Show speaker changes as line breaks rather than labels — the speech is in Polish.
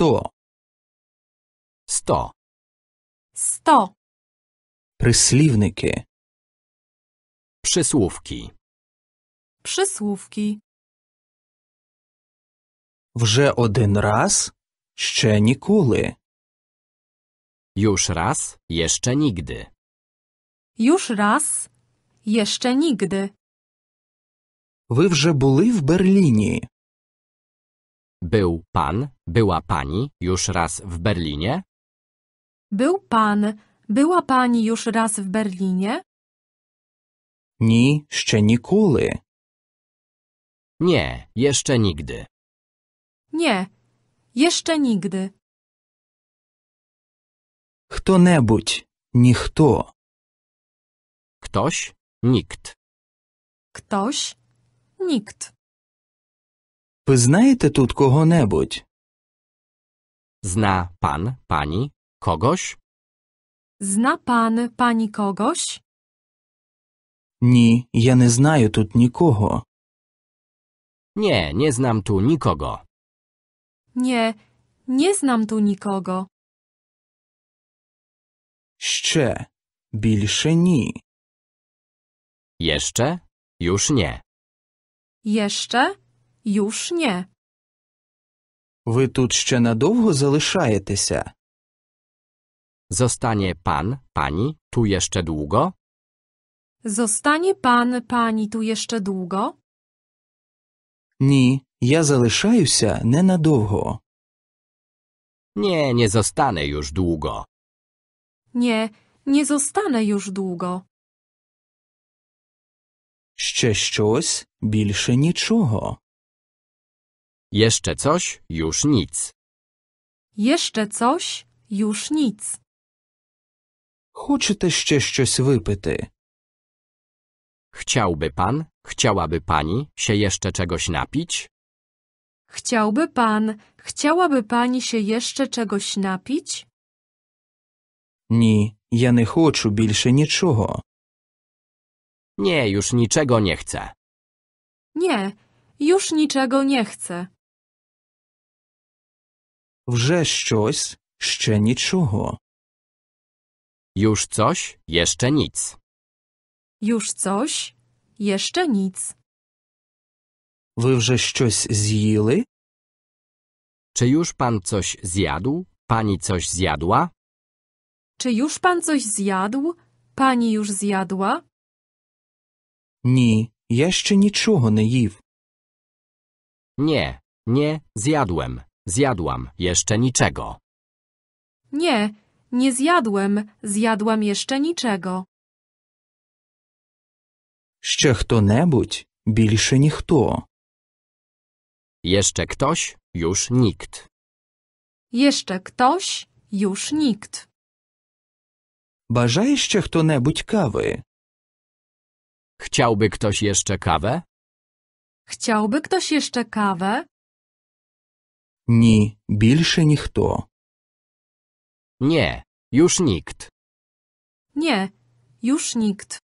Сто. Сто. Сто. Прислівники. Przysłówki.
Przysłówki.
Вже один раз, ще ніколи. Już raz, jeszcze nigdy.
Już raz, jeszcze nigdy.
Wy вже byli w Берліні? Był pan, była pani już raz w Berlinie?
Był pan, była pani już raz w Berlinie?
Ni, jeszcze ніколи. Nie, jeszcze nigdy.
Nie, jeszcze nigdy.
Kto небудь Nikto. Ktoś, nikt.
Ktoś, nikt.
Ви знаєте тут кого-небудь? Zna pan, pani kogoś?
Zna pan, pani kogoś?
Ні, я не знаю тут нікого. Nie, nie znam tu nikogo.
Nie, nie znam tu nikogo.
Ще. Більше ні. Jeszcze? Już nie.
Jeszcze? Już nie.
Ви тут ще надовго залишаєтеся? Zostanie pan, pani tu jeszcze długo?
Zostanie pan, pani tu jeszcze długo?
Ні, я залишаюся ненадовго. Nie, nie zostanę już długo.
Nie, nie zostanę już długo.
Ще щось, більше нічого. Jeszcze coś, już nic.
Jeszcze coś, już nic.
Хочете ще щось випити? Chciałby pan, chciałaby pani się jeszcze czegoś napić?
Chciałby pan, chciałaby pani się jeszcze czegoś napić?
Nie, ja nie chcę більше niczego. Nie, już niczego nie chcę.
Nie, już niczego nie chcę.
Вже щось, ще нічого. Już coś, jeszcze nic.
Już coś, jeszcze nic.
Ви вже щось з'їли? Czy już pan coś zjadł? Pani coś zjadła?
Czy już pan coś zjadł? Pani już zjadła?
Nie, jeszcze niczego nie не Nie, nie zjadłem. Zjadłam jeszcze niczego.
Nie, nie zjadłem, zjadłam jeszcze niczego.
Ще хто-небудь, більше ніхто. Jeszcze ktoś, już nikt.
Jeszcze ktoś, już nikt.
Бажає ще kto небудь kawy? Chciałby ktoś jeszcze kawę?
Chciałby ktoś jeszcze kawę?
Ні, більше ніхто. Ні, юж нікт.
Ні, юж нікт.